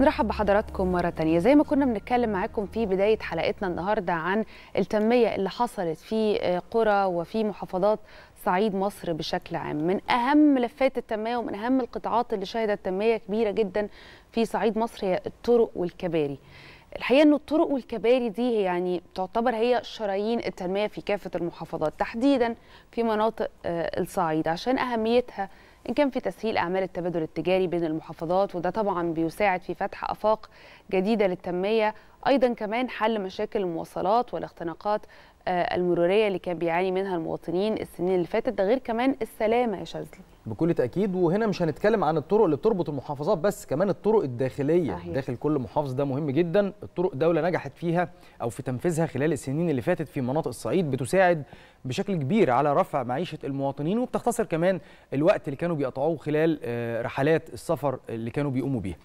نرحب بحضراتكم مرة تانية زي ما كنا بنتكلم معاكم في بداية حلقتنا النهاردة عن التنمية اللي حصلت في آه، قرى وفي محافظات صعيد مصر بشكل عام من أهم ملفات التنمية ومن أهم القطاعات اللي شهدت تنمية كبيرة جدا في صعيد مصر هي الطرق والكباري الحقيقه ان الطرق والكباري دي يعني تعتبر هي شرايين التنميه في كافه المحافظات تحديدا في مناطق آه، الصعيد عشان اهميتها إن كان في تسهيل أعمال التبادل التجاري بين المحافظات وده طبعا بيساعد في فتح آفاق جديدة للتنمية أيضا كمان حل مشاكل المواصلات والاختناقات آه، المرورية اللي كان بيعاني منها المواطنين السنين اللي فاتت ده غير كمان السلامة يا شاذلي بكل تأكيد وهنا مش هنتكلم عن الطرق اللي بتربط المحافظات بس كمان الطرق الداخلية صحيح. داخل كل محافظ ده مهم جدا الطرق دولة نجحت فيها أو في تنفيذها خلال السنين اللي فاتت في مناطق الصعيد بتساعد بشكل كبير على رفع معيشة المواطنين وبتختصر كمان الوقت اللي كانوا بيقطعوه خلال آه، رحلات السفر اللي كانوا بيقوموا بيها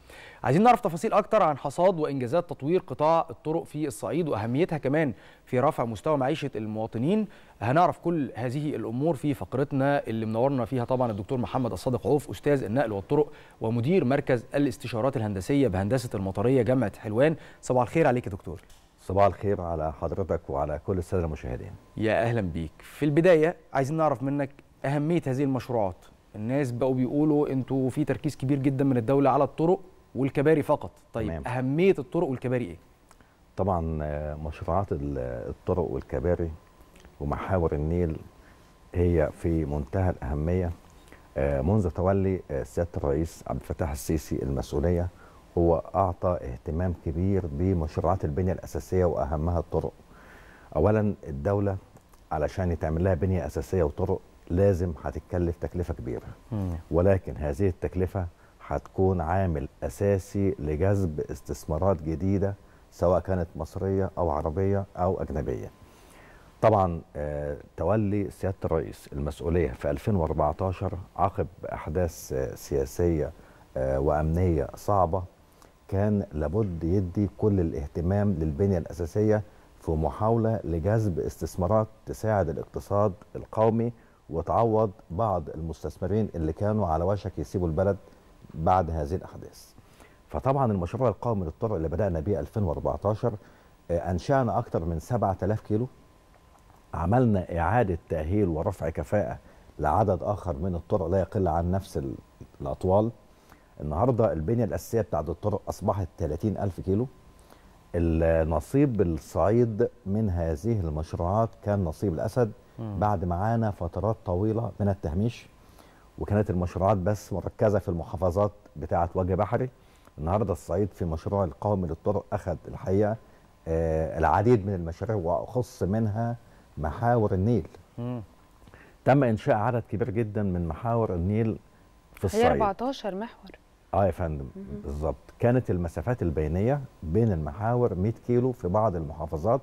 عايزين نعرف تفاصيل اكتر عن حصاد وانجازات تطوير قطاع الطرق في الصعيد واهميتها كمان في رفع مستوى معيشه المواطنين هنعرف كل هذه الامور في فقرتنا اللي منورنا فيها طبعا الدكتور محمد الصادق عوف استاذ النقل والطرق ومدير مركز الاستشارات الهندسيه بهندسه المطريه جامعه حلوان صباح الخير عليك يا دكتور صباح الخير على حضرتك وعلى كل الساده المشاهدين يا اهلا بيك في البدايه عايزين نعرف منك اهميه هذه المشروعات الناس بقوا بيقولوا انتوا في تركيز كبير جدا من الدوله على الطرق والكباري فقط طيب تمام. اهميه الطرق والكباري ايه طبعا آه، مشروعات الطرق والكباري ومحاور النيل هي في منتهى الاهميه آه، منذ تولي آه، سياده الرئيس عبد الفتاح السيسي المسؤوليه هو اعطى اهتمام كبير بمشروعات البنيه الاساسيه واهمها الطرق اولا الدوله علشان يتعمل لها بنيه اساسيه وطرق لازم هتتكلف تكلفه كبيره ولكن هذه التكلفه هتكون عامل أساسي لجذب استثمارات جديدة سواء كانت مصرية أو عربية أو أجنبية طبعا آه، تولي سيادة الرئيس المسؤولية في 2014 عقب أحداث آه، سياسية آه، وأمنية صعبة كان لابد يدي كل الاهتمام للبنية الأساسية في محاولة لجذب استثمارات تساعد الاقتصاد القومي وتعوض بعض المستثمرين اللي كانوا على وشك يسيبوا البلد بعد هذه الأحداث فطبعا المشروع القومي للطرق اللي بدأنا بيه 2014 آه، أنشأنا أكثر من 7000 كيلو عملنا إعادة تأهيل ورفع كفاءة لعدد آخر من الطرق لا يقل عن نفس الأطوال النهاردة البنية الأساسية بتاعت الطرق أصبحت 30000 كيلو النصيب الصعيد من هذه المشروعات كان نصيب الأسد بعد معانا فترات طويلة من التهميش وكانت المشروعات بس مركزه في المحافظات بتاعه وجه بحري النهارده الصعيد في مشروع القومي للطرق اخذ الحقيقه آه العديد من المشاريع واخص منها محاور النيل مم. تم انشاء عدد كبير جدا من محاور النيل في الصعيد هي 14 محور اه يا فندم بالظبط كانت المسافات البينيه بين المحاور 100 كيلو في بعض المحافظات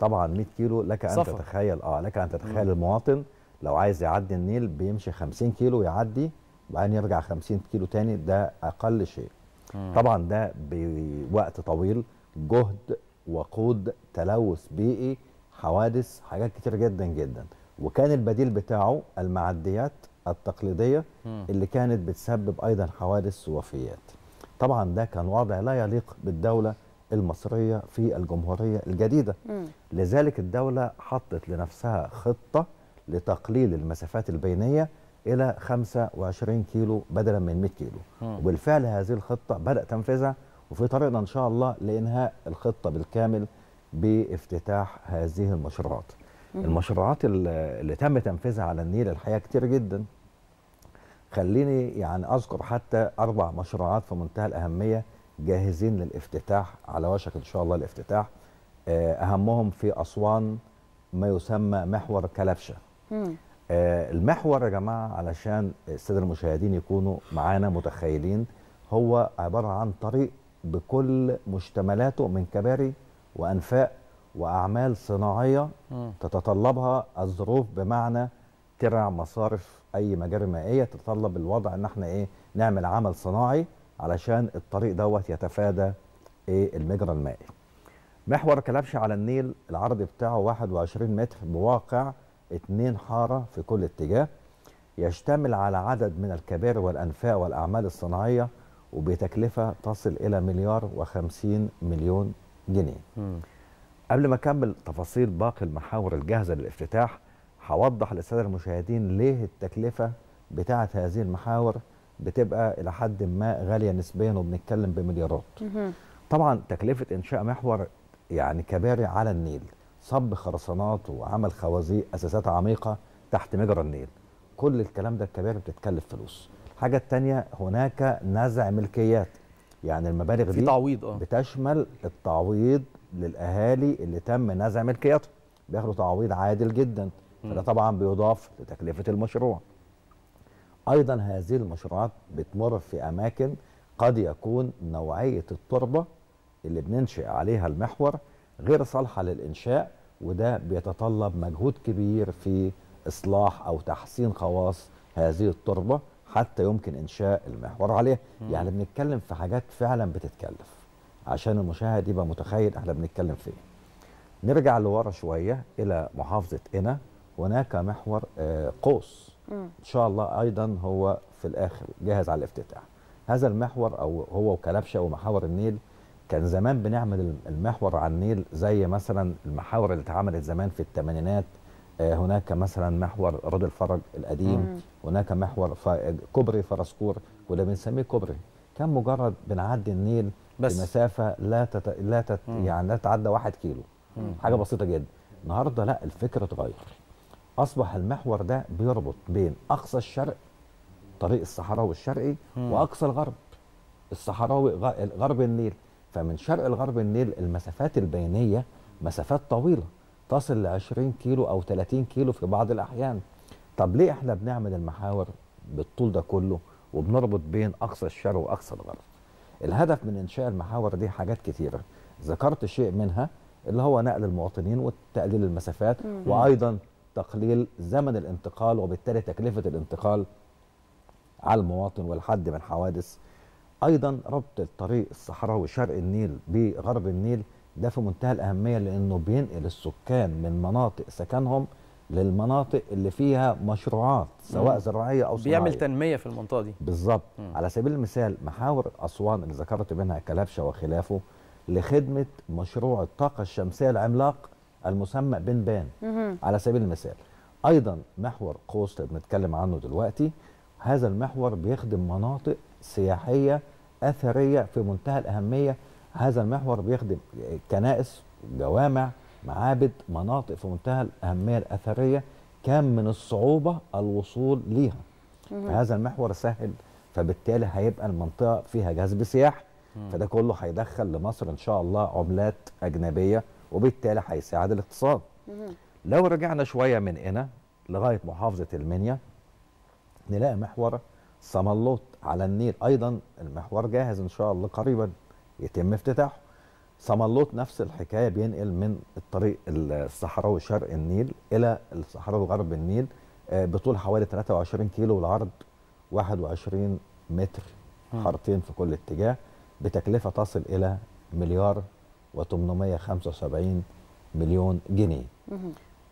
طبعا 100 كيلو لك ان صفر. تتخيل اه لك ان تتخيل مم. المواطن لو عايز يعدي النيل بيمشي 50 كيلو يعدي وبعدين يرجع 50 كيلو تاني ده اقل شيء مم. طبعا ده بوقت طويل جهد وقود تلوث بيئي حوادث حاجات كتير جدا جدا وكان البديل بتاعه المعديات التقليديه مم. اللي كانت بتسبب ايضا حوادث ووفيات طبعا ده كان وضع لا يليق بالدوله المصريه في الجمهوريه الجديده مم. لذلك الدوله حطت لنفسها خطه لتقليل المسافات البينيه الى 25 كيلو بدلا من 100 كيلو وبالفعل هذه الخطه بدا تنفيذها وفي طريقنا ان شاء الله لانهاء الخطه بالكامل بافتتاح هذه المشروعات المشروعات اللي تم تنفيذها على النيل الحقيقه كتير جدا خليني يعني اذكر حتى اربع مشروعات في منتهى الاهميه جاهزين للافتتاح على وشك ان شاء الله الافتتاح آه، اهمهم في اسوان ما يسمى محور كلبشه آه المحور يا جماعه علشان الساده المشاهدين يكونوا معانا متخيلين هو عباره عن طريق بكل مشتملاته من كباري وانفاق واعمال صناعيه تتطلبها الظروف بمعنى ترع مصارف اي مجاري مائيه تتطلب الوضع ان احنا ايه نعمل عمل صناعي علشان الطريق دوت يتفادى ايه المجرى المائي. محور كلبش على النيل العرض بتاعه 21 متر بواقع اتنين حارة في كل اتجاه يشتمل على عدد من الكباري والأنفاق والأعمال الصناعية وبتكلفة تصل إلى مليار و50 مليون جنيه م. قبل ما أكمل تفاصيل باقي المحاور الجاهزة للافتتاح هوضح للسادة المشاهدين ليه التكلفة بتاعة هذه المحاور بتبقى إلى حد ما غالية نسبيا وبنتكلم بمليارات م. طبعا تكلفة إنشاء محور يعني كباري على النيل صب خرسانات وعمل خوازيق اساسات عميقه تحت مجرى النيل كل الكلام ده الكباري بتتكلف فلوس الحاجه الثانيه هناك نزع ملكيات يعني المبالغ دي تعويض اه بتشمل التعويض للاهالي اللي تم نزع ملكياتهم بياخدوا تعويض عادل جدا فده طبعا بيضاف لتكلفه المشروع ايضا هذه المشروعات بتمر في اماكن قد يكون نوعيه التربه اللي بننشئ عليها المحور غير صالحه للانشاء وده بيتطلب مجهود كبير في اصلاح او تحسين خواص هذه التربه حتى يمكن انشاء المحور عليها يعني بنتكلم في حاجات فعلا بتتكلف عشان المشاهد يبقى متخيل احنا بنتكلم في ايه نرجع لورا شويه الى محافظه قنا هناك محور آه، قوس ان شاء الله ايضا هو في الاخر جاهز على الافتتاح هذا المحور او هو وكلبشه ومحاور النيل كان زمان بنعمل المحور على النيل زي مثلا المحاور اللي اتعملت زمان في الثمانينات آه، هناك مثلا محور رد الفرج القديم مم. هناك محور كوبري فرسكور وده بنسميه كوبري كان مجرد بنعدي النيل بس. بمسافه لا تت... لا تت... يعني لا تتعدى واحد كيلو مم. حاجه بسيطه جدا النهارده لا الفكره اتغير اصبح المحور ده بيربط بين اقصى الشرق طريق الصحراوي الشرقي واقصى الغرب الصحراوي غرب النيل فمن شرق لغرب النيل المسافات البينيه مسافات طويله تصل ل 20 كيلو او 30 كيلو في بعض الاحيان طب ليه احنا بنعمل المحاور بالطول ده كله وبنربط بين اقصى الشرق واقصى الغرب الهدف من انشاء المحاور دي حاجات كثيرة ذكرت شيء منها اللي هو نقل المواطنين وتقليل المسافات وايضا تقليل زمن الانتقال وبالتالي تكلفه الانتقال على المواطن والحد من حوادث ايضا ربط الطريق الصحراوي شرق النيل بغرب النيل ده في منتهى الاهميه لانه بينقل السكان من مناطق سكنهم للمناطق اللي فيها مشروعات سواء مم. زراعيه او صناعيه بيعمل تنميه في المنطقه دي بالظبط على سبيل المثال محاور اسوان اللي ذكرت منها كلبشه وخلافه لخدمه مشروع الطاقه الشمسيه العملاق المسمى بن مم. على سبيل المثال ايضا محور قوس اللي بنتكلم عنه دلوقتي هذا المحور بيخدم مناطق سياحيه اثريه في منتهى الاهميه هذا المحور بيخدم كنائس جوامع معابد مناطق في منتهى الاهميه الاثريه كان من الصعوبه الوصول ليها فهذا المحور سهل فبالتالي هيبقى المنطقه فيها جذب سياحي فده كله هيدخل لمصر ان شاء الله عملات اجنبيه وبالتالي هيساعد الاقتصاد لو رجعنا شويه من هنا لغايه محافظه المنيا نلاقي محور صملوت على النيل ايضا المحور جاهز ان شاء الله قريبا يتم افتتاحه صملوط نفس الحكايه بينقل من الطريق الصحراوي شرق النيل الى الصحراوي غرب النيل آه، بطول حوالي 23 كيلو والعرض 21 متر حارتين في كل اتجاه بتكلفه تصل الى مليار و875 مليون جنيه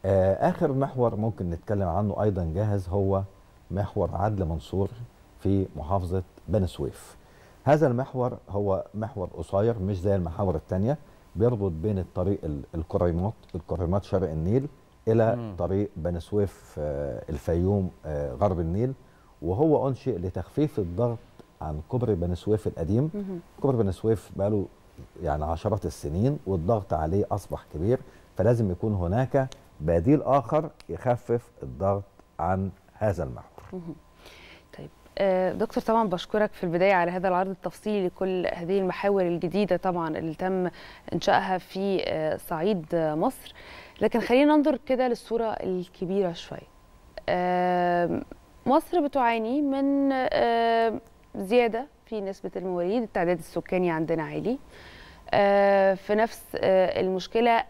آه، آخر محور ممكن نتكلم عنه أيضا جاهز هو محور عدل منصور في محافظة بني سويف هذا المحور هو محور قصير مش زي المحاور الثانية بيربط بين الطريق الكريمات الكريمات شرق النيل إلى مم. طريق بني سويف آه، الفيوم آه، غرب النيل وهو أنشئ لتخفيف الضغط عن كوبري بني سويف القديم كوبري بني سويف بقاله يعني عشرات السنين والضغط عليه أصبح كبير فلازم يكون هناك بديل آخر يخفف الضغط عن هذا المحور آه، دكتور طبعا بشكرك في البدايه على هذا العرض التفصيلي لكل هذه المحاور الجديده طبعا اللي تم انشائها في آه، صعيد مصر لكن خلينا ننظر كده للصوره الكبيره شويه آه، مصر بتعاني من زياده في نسبه المواليد التعداد السكاني عندنا عالي في نفس المشكله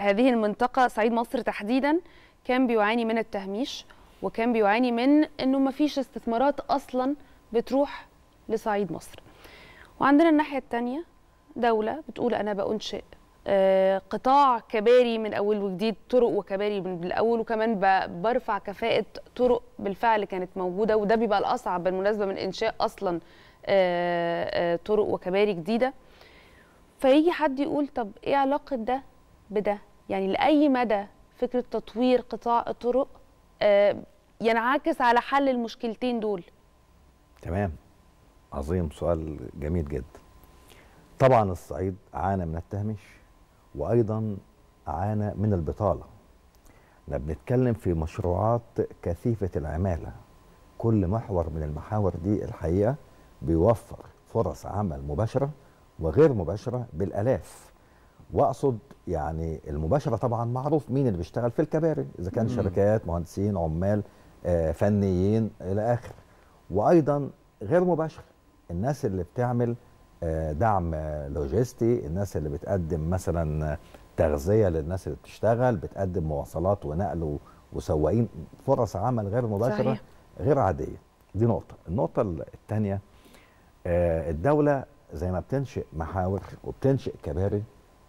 هذه المنطقه صعيد مصر تحديدا كان بيعاني من التهميش وكان بيعاني من انه ما فيش استثمارات اصلا بتروح لصعيد مصر وعندنا الناحيه الثانيه دوله بتقول انا بانشئ آه، قطاع كباري من اول وجديد طرق وكباري من الاول وكمان برفع كفاءه طرق بالفعل كانت موجوده وده بيبقى الاصعب بالمناسبه من انشاء اصلا آه، آه، طرق وكباري جديده فيجي حد يقول طب ايه علاقه ده بده يعني لاي مدى فكره تطوير قطاع الطرق ينعكس على حل المشكلتين دول تمام عظيم سؤال جميل جدا طبعا الصعيد عانى من التهميش وايضا عانى من البطاله احنا بنتكلم في مشروعات كثيفه العماله كل محور من المحاور دي الحقيقه بيوفر فرص عمل مباشره وغير مباشره بالالاف واقصد يعني المباشره طبعا معروف مين اللي بيشتغل في الكباري اذا كان شركات مهندسين عمال آه، فنيين الى اخر وايضا غير مباشر الناس اللي بتعمل آه، دعم لوجستي الناس اللي بتقدم مثلا تغذيه للناس اللي بتشتغل بتقدم مواصلات ونقل وسواقين فرص عمل غير مباشره صحيح. غير عاديه دي نقطه النقطه الثانيه آه، الدوله زي ما بتنشئ محاور وبتنشئ كباري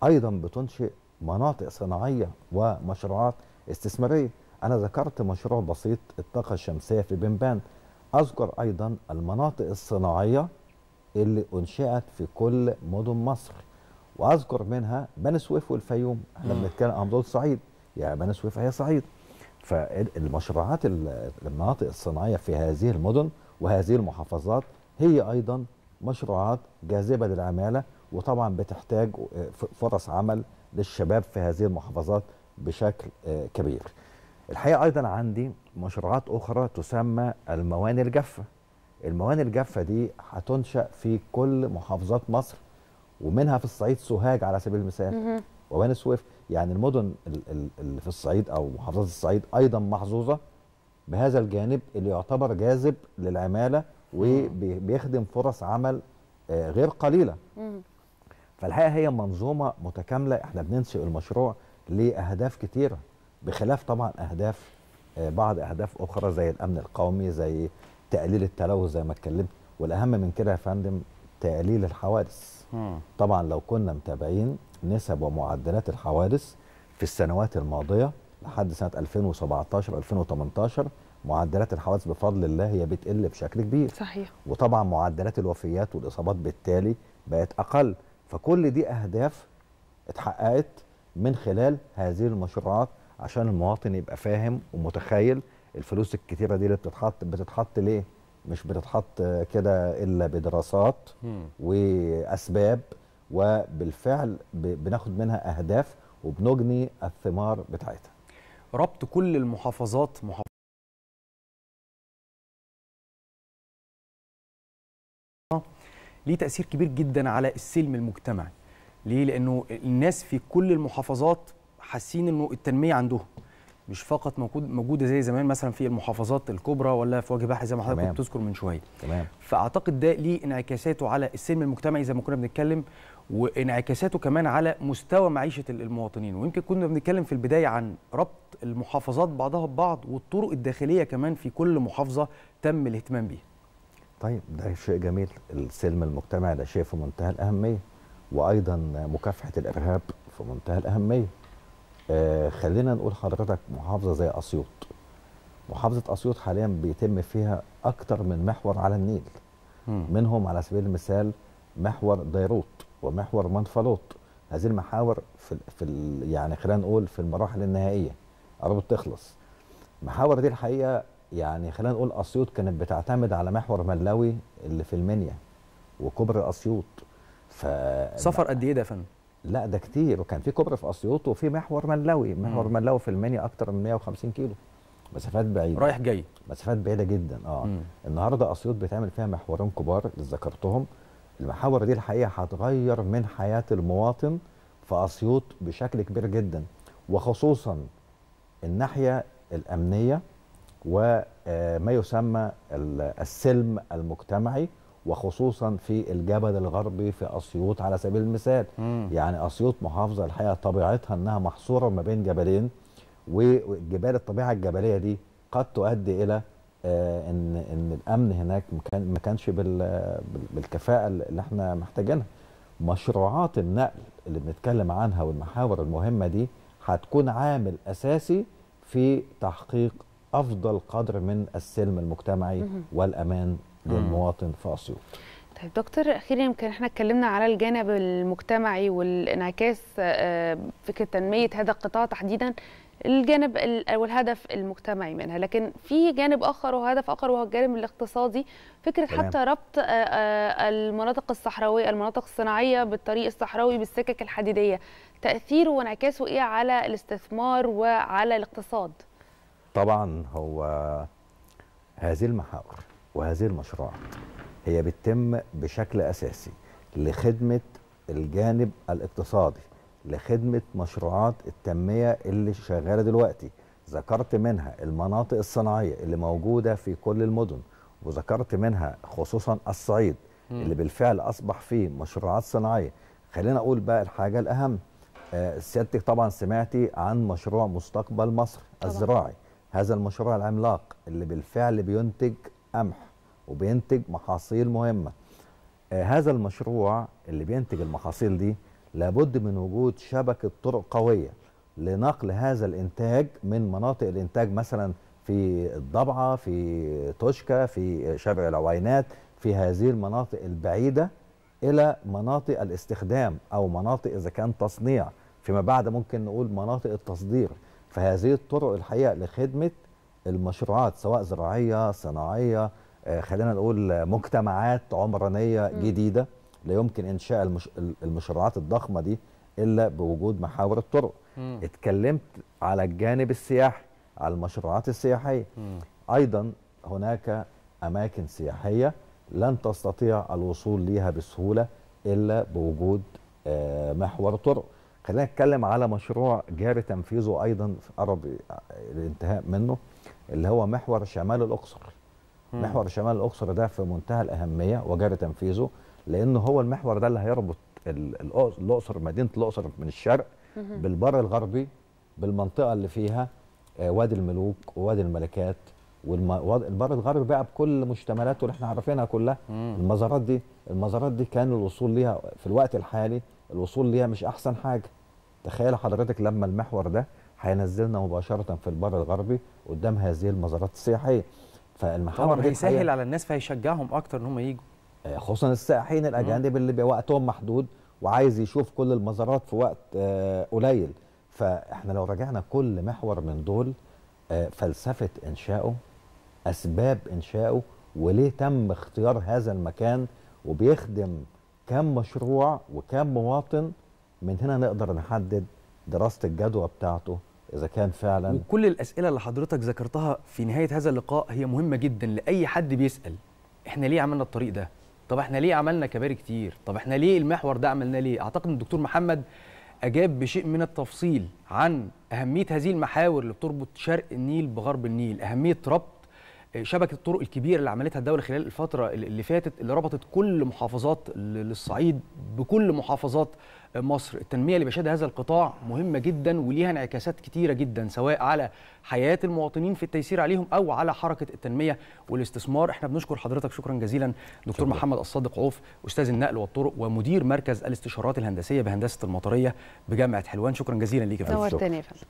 ايضا بتنشئ مناطق صناعيه ومشروعات استثماريه أنا ذكرت مشروع بسيط الطاقة الشمسية في بنبان أذكر أيضا المناطق الصناعية اللي أنشئت في كل مدن مصر وأذكر منها بني سويف والفيوم احنا بنتكلم عن دول صعيد يعني بني سويف هي صعيد فالمشروعات المناطق الصناعية في هذه المدن وهذه المحافظات هي أيضا مشروعات جاذبة للعمالة وطبعا بتحتاج آه، فرص عمل للشباب في هذه المحافظات بشكل آه، كبير الحقيقه ايضا عندي مشروعات اخرى تسمى المواني الجافه المواني الجافه دي هتنشا في كل محافظات مصر ومنها في الصعيد سوهاج على سبيل المثال وبني سويف يعني المدن اللي في الصعيد او محافظات الصعيد ايضا محظوظه بهذا الجانب اللي يعتبر جاذب للعماله وبيخدم فرص عمل آه، غير قليله فالحقيقه هي منظومه متكامله احنا بننشئ المشروع لاهداف كثيره. بخلاف طبعا اهداف آه، بعض اهداف اخرى زي الامن القومي زي تقليل التلوث زي ما اتكلمت والاهم من كده يا فندم تقليل الحوادث طبعا لو كنا متابعين نسب ومعدلات الحوادث في السنوات الماضيه لحد سنه 2017 2018 معدلات الحوادث بفضل الله هي بتقل بشكل كبير صحيح وطبعا معدلات الوفيات والاصابات بالتالي بقت اقل فكل دي اهداف اتحققت من خلال هذه المشروعات عشان المواطن يبقى فاهم ومتخيل الفلوس الكتيره دي اللي بتتحط بتتحط ليه مش بتتحط كده الا بدراسات واسباب وبالفعل بناخد منها اهداف وبنجني الثمار بتاعتها ربط كل المحافظات محافظة ليه تأثير كبير جدا على السلم المجتمعي ليه؟ لأنه الناس في كل المحافظات حاسين انه التنميه عندهم مش فقط موجود موجوده زي زمان مثلا في المحافظات الكبرى ولا في وجه بحر زي ما حضرتك كنت تذكر من شويه تمام فاعتقد ده ليه انعكاساته على السلم المجتمعي زي ما كنا بنتكلم وانعكاساته كمان على مستوى معيشه المواطنين ويمكن كنا بنتكلم في البدايه عن ربط المحافظات بعضها ببعض والطرق الداخليه كمان في كل محافظه تم الاهتمام بيها طيب ده شيء جميل السلم المجتمعي ده شيء في منتهى الاهميه وايضا مكافحه الارهاب في منتهى الاهميه آه خلينا نقول حضرتك محافظه زي اسيوط محافظه اسيوط حاليا بيتم فيها اكتر من محور على النيل منهم على سبيل المثال محور ديروت ومحور منفلوط هذه المحاور في في ال يعني خلينا نقول في المراحل النهائيه قربت تخلص المحاور دي الحقيقه يعني خلينا نقول اسيوط كانت بتعتمد على محور ملاوي اللي في المنيا وكبر اسيوط ف سفر قد ايه ده يا فندم؟ لا ده كتير وكان في كوبري في اسيوط وفي محور ملاوي محور مم. ملاوي في المنيا اكتر من 150 كيلو مسافات بعيده رايح جاي مسافات بعيده جدا اه مم. النهارده اسيوط بتعمل فيها محورين كبار اللي ذكرتهم المحاور دي الحقيقه هتغير من حياه المواطن في اسيوط بشكل كبير جدا وخصوصا الناحيه الامنيه وما آه، يسمى السلم المجتمعي وخصوصا في الجبل الغربي في اسيوط على سبيل المثال مم. يعني اسيوط محافظه الحقيقه طبيعتها انها محصوره ما بين جبلين وجبال الطبيعه الجبليه دي قد تؤدي الى آه ان ان الامن هناك ما كانش بالكفاءه اللي احنا محتاجينها مشروعات النقل اللي بنتكلم عنها والمحاور المهمه دي هتكون عامل اساسي في تحقيق افضل قدر من السلم المجتمعي والامان للمواطن في اسيوط طيب دكتور اخيرا يمكن احنا اتكلمنا على الجانب المجتمعي والانعكاس آه، فكره تنميه هذا القطاع تحديدا الجانب والهدف المجتمعي منها لكن في جانب اخر وهدف اخر وهو الجانب الاقتصادي فكره تمام. حتى ربط آه، آه، المناطق الصحراويه المناطق الصناعيه بالطريق الصحراوي بالسكك الحديديه تاثيره وانعكاسه ايه على الاستثمار وعلى الاقتصاد طبعا هو هذه المحاور وهذه المشروعات هي بتتم بشكل أساسي لخدمة الجانب الاقتصادي لخدمة مشروعات التنمية اللي شغالة دلوقتي ذكرت منها المناطق الصناعية اللي موجودة في كل المدن وذكرت منها خصوصا الصعيد اللي بالفعل أصبح فيه مشروعات صناعية خلينا أقول بقى الحاجة الأهم آه، سيادتك طبعا سمعتي عن مشروع مستقبل مصر الزراعي هذا المشروع العملاق اللي بالفعل بينتج قمح وبينتج محاصيل مهمه آه، هذا المشروع اللي بينتج المحاصيل دي لابد من وجود شبكه طرق قويه لنقل هذا الانتاج من مناطق الانتاج مثلا في الضبعه في توشكا في شبع العوينات في هذه المناطق البعيده الى مناطق الاستخدام او مناطق اذا كان تصنيع فيما بعد ممكن نقول مناطق التصدير فهذه الطرق الحقيقه لخدمه المشروعات سواء زراعيه صناعيه آه، خلينا نقول مجتمعات عمرانيه جديده لا يمكن انشاء المش... المشروعات الضخمه دي الا بوجود محاور الطرق مم. اتكلمت على الجانب السياحي على المشروعات السياحيه مم. ايضا هناك اماكن سياحيه لن تستطيع الوصول ليها بسهوله الا بوجود آه، محور طرق خلينا نتكلم على مشروع جاري تنفيذه ايضا قرب آه، الانتهاء منه اللي هو محور شمال الاقصر مم. محور شمال الاقصر ده في منتهى الاهميه وجرى تنفيذه لان هو المحور ده اللي هيربط الاقصر مدينه الاقصر من الشرق بالبر الغربي بالمنطقه اللي فيها آه، وادي الملوك ووادي الملكات والبر الغربي بقى بكل مشتملاته اللي احنا عارفينها كلها المزارات دي المزارات دي كان الوصول ليها في الوقت الحالي الوصول ليها مش احسن حاجه تخيل حضرتك لما المحور ده هينزلنا مباشره في البر الغربي قدام هذه المزارات السياحيه فالمحاور طبعا هيسهل على الناس فهيشجعهم اكتر ان هم يجوا آه، خصوصا السائحين الاجانب اللي وقتهم محدود وعايز يشوف كل المزارات في وقت آه، قليل فاحنا لو رجعنا كل محور من دول آه، فلسفه انشائه اسباب انشائه وليه تم اختيار هذا المكان وبيخدم كم مشروع وكم مواطن من هنا نقدر نحدد دراسه الجدوى بتاعته اذا كان فعلا وكل الاسئله اللي حضرتك ذكرتها في نهايه هذا اللقاء هي مهمه جدا لاي حد بيسال احنا ليه عملنا الطريق ده طب احنا ليه عملنا كباري كتير طب احنا ليه المحور ده عملناه ليه اعتقد ان الدكتور محمد اجاب بشيء من التفصيل عن اهميه هذه المحاور اللي بتربط شرق النيل بغرب النيل اهميه ربط شبكه الطرق الكبيره اللي عملتها الدوله خلال الفتره اللي فاتت اللي ربطت كل محافظات للصعيد بكل محافظات مصر التنميه اللي بيشهدها هذا القطاع مهمه جدا وليها انعكاسات كتيره جدا سواء على حياه المواطنين في التيسير عليهم او على حركه التنميه والاستثمار احنا بنشكر حضرتك شكرا جزيلا دكتور شكرا. محمد الصادق عوف استاذ النقل والطرق ومدير مركز الاستشارات الهندسيه بهندسه المطريه بجامعه حلوان شكرا جزيلا ليك يا فندم